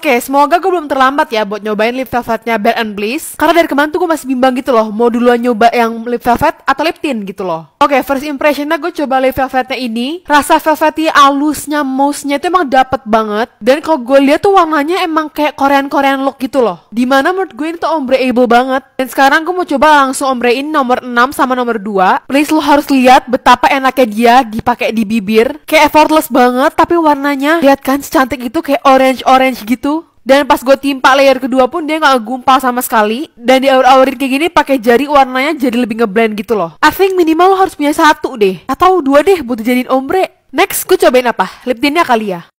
Oke, semoga gue belum terlambat ya buat nyobain lip velvetnya Bare and Bliss. Karena dari kemarin tuh gue masih bimbang gitu loh, mau duluan nyoba yang lip velvet atau lip tint gitu loh. Oke, first impressionnya gue coba lip velvetnya ini, rasa velvety alusnya, mouse-nya itu emang dapet banget. Dan kalau gue lihat tuh warnanya emang kayak Korean-Korean look gitu loh. Dimana menurut gue ini tuh ombreable banget. Dan sekarang gue mau coba langsung ombrein nomor 6 sama nomor 2. Please lo harus lihat betapa enaknya dia dipakai di bibir. Kayak effortless banget, tapi warnanya lihat kan secantik itu kayak orange-orange gitu dan pas gue timpa layer kedua pun dia nggak gumpal sama sekali dan di aur aurin kayak gini pakai jari warnanya jadi lebih ngeblend gitu loh I think minimal lo harus punya satu deh atau dua deh buat jadiin ombre next gue cobain apa lip tintnya kali ya